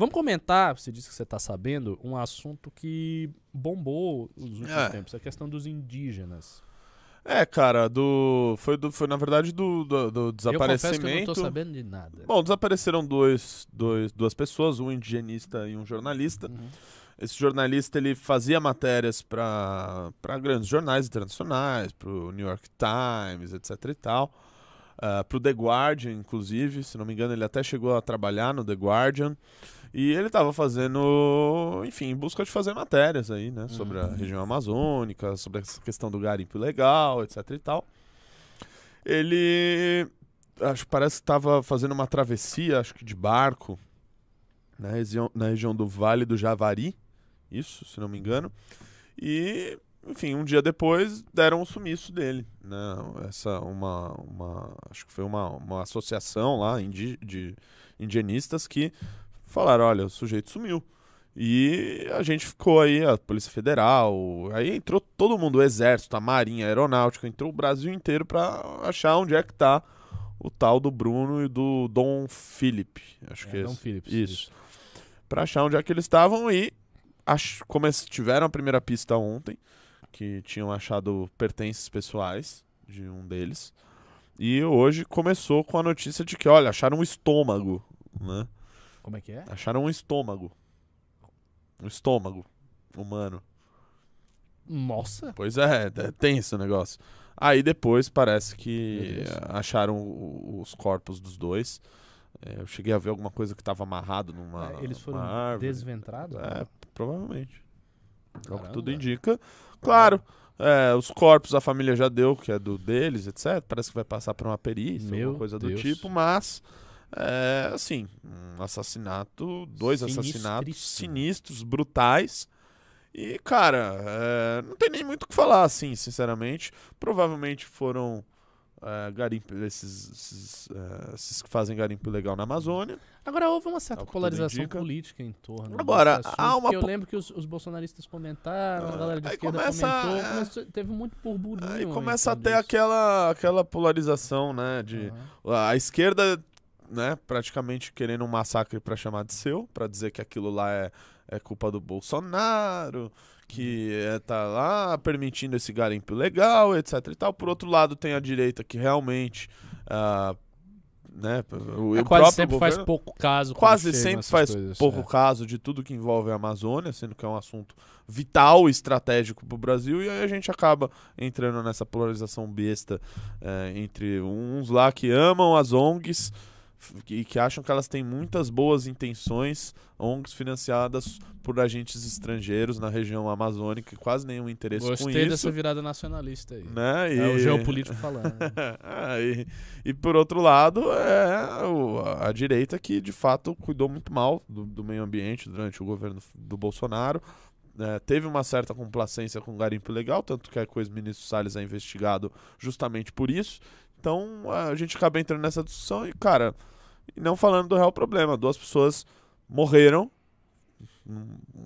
Vamos comentar, você disse que você está sabendo, um assunto que bombou nos últimos é. tempos, a questão dos indígenas. É, cara, do foi, do, foi na verdade do, do, do desaparecimento. Eu, que eu não tô sabendo de nada. Bom, desapareceram dois, dois, duas pessoas, um indigenista e um jornalista. Uhum. Esse jornalista ele fazia matérias para grandes jornais internacionais, para o New York Times, etc. e tal. Uh, eh, para o The Guardian, inclusive, se não me engano, ele até chegou a trabalhar no The Guardian. E ele estava fazendo, enfim, em busca de fazer matérias aí, né? Sobre uhum. a região amazônica, sobre essa questão do garimpo legal, etc e tal. Ele, acho que parece que estava fazendo uma travessia, acho que de barco, na região, na região do Vale do Javari, isso, se não me engano. E, enfim, um dia depois deram o sumiço dele, né? Essa, uma, uma acho que foi uma, uma associação lá de indianistas que falaram: olha, o sujeito sumiu. E a gente ficou aí, a Polícia Federal, aí entrou todo mundo, o Exército, a Marinha, a Aeronáutica, entrou o Brasil inteiro para achar onde é que tá o tal do Bruno e do Dom Felipe. Acho é, que é, é Dom Felipe. Isso. Para achar onde é que eles estavam e ach... como eles tiveram a primeira pista ontem, que tinham achado pertences pessoais de um deles. E hoje começou com a notícia de que, olha, acharam um estômago, né? Como é que é? Acharam um estômago. Um estômago humano. Nossa! Pois é, é tenso o negócio. Aí depois parece que acharam os corpos dos dois. É, eu cheguei a ver alguma coisa que estava amarrado numa. É, eles foram árvore. desventrados? É, provavelmente. É o que tudo indica. Claro, é, os corpos a família já deu, que é do deles, etc. Parece que vai passar para uma perícia, Meu alguma coisa Deus. do tipo, mas é, assim, um assassinato, dois assassinatos sinistros, brutais. E, cara, é, não tem nem muito o que falar, assim, sinceramente. Provavelmente foram é, garimpo, esses, esses, é, esses, que fazem garimpo legal na Amazônia. Agora houve uma certa é polarização política em torno Agora, há uma eu lembro que os, os bolsonaristas comentaram, a é, galera de esquerda começa, comentou, é, começou, teve muito burburinho. Aí começa até aquela, aquela polarização, né? De, uhum. A esquerda né, praticamente querendo um massacre para chamar de seu, para dizer que aquilo lá é, é culpa do Bolsonaro, que é, tá lá permitindo esse garimpo legal, etc e tal. Por outro lado, tem a direita que realmente uh, né? O, é, quase sempre governo, faz pouco caso. Quase sempre faz coisas, pouco é. caso de tudo que envolve a Amazônia, sendo que é um assunto vital e estratégico para o Brasil. E aí a gente acaba entrando nessa polarização besta é, entre uns lá que amam as ONGs e que acham que elas têm muitas boas intenções, ONGs financiadas por agentes estrangeiros na região amazônica, quase nenhum interesse Gostei com isso. Gostei dessa virada nacionalista aí. Né? É e... É o geopolítico falando. Né? Ah, e, e, por outro lado, é o, a direita que de fato cuidou muito mal do, do meio ambiente durante o governo do Bolsonaro. É, teve uma certa complacência com o garimpo legal, tanto que a coisa ministro Salles é investigado justamente por isso. Então a gente acaba entrando nessa discussão e, cara, não falando do real problema. Duas pessoas morreram,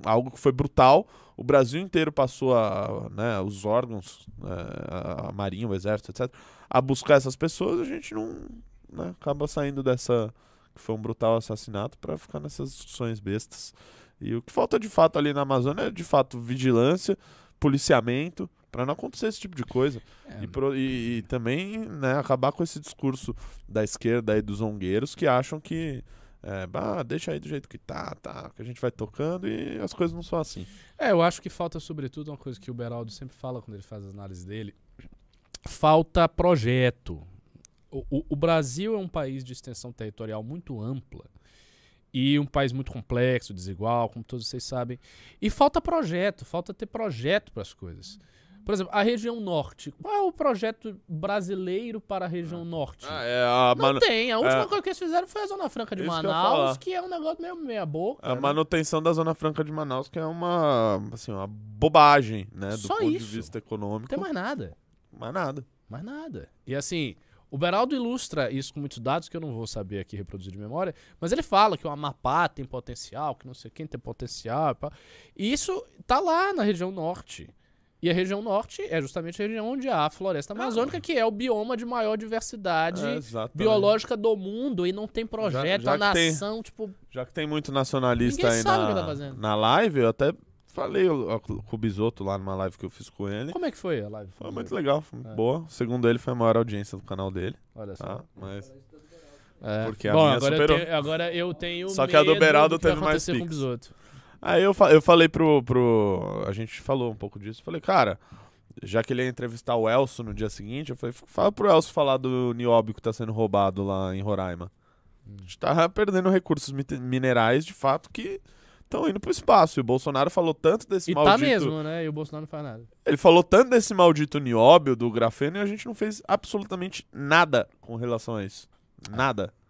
algo que foi brutal. O Brasil inteiro passou a, né, os órgãos, né, a Marinha, o Exército, etc., a buscar essas pessoas. A gente não né, acaba saindo dessa que foi um brutal assassinato para ficar nessas discussões bestas. E o que falta de fato ali na Amazônia é de fato vigilância, policiamento, para não acontecer esse tipo de coisa. É. E, né? pro, e, e, também né, acabar com esse discurso da esquerda e dos zongueiros que acham que. É, bah, deixa aí do jeito que tá, tá, que a gente vai tocando e as coisas não são assim. É, eu acho que falta, sobretudo, uma coisa que o Beraldo sempre fala quando ele faz as análises dele: falta projeto. O, o, o Brasil é um país de extensão territorial muito ampla e um país muito complexo, desigual, como todos vocês sabem. E falta projeto, falta ter projeto para as coisas. Uhum. Por exemplo, a região norte. Qual é o projeto brasileiro para a região ah. norte? Ah, é a Não tem. A última é... coisa que eles fizeram foi a Zona Franca de Isso Manaus, que, que, é um negócio meio meia boca. A né? manutenção da Zona Franca de Manaus, que é uma, assim, uma bobagem, né? Do Só ponto isso. de vista econômico. Não tem mais nada. Mais nada. Mais nada. E assim, o Beraldo ilustra isso com muitos dados que eu não vou saber aqui reproduzir de memória, mas ele fala que o Amapá tem potencial, que não sei quem tem potencial. E isso tá lá na região norte. E a região norte é justamente a região onde há a floresta ah. amazônica, ah. que é o bioma de maior diversidade é, biológica do mundo e não tem projeto, já, já a nação, tem, tipo. Já que tem muito nacionalista aí na, tá na live, eu até falei com o Bisoto lá numa live que eu fiz com ele. Como é que foi a live? Foi, muito legal, foi é. boa. Segundo ele, foi a maior audiência do canal dele. Olha tá? só. Tá? Mas. É. Porque Bom, a minha agora superou. Eu tenho, agora eu tenho. Só que a do Beraldo teve mais pics. Aí eu, eu falei pro, pro. A gente falou um pouco disso. Falei, cara, já que ele ia entrevistar o Elso no dia seguinte, eu falei, fala pro Elso falar do nióbio que tá sendo roubado lá em Roraima. Hum. A gente tá perdendo recursos minerais, de fato, que estão indo pro espaço. E o Bolsonaro falou tanto desse e tá maldito... tá mesmo, né? E o Bolsonaro não faz nada. Ele falou tanto desse maldito nióbio, do grafeno, e a gente não fez absolutamente nada com relação a isso. Ah. Nada.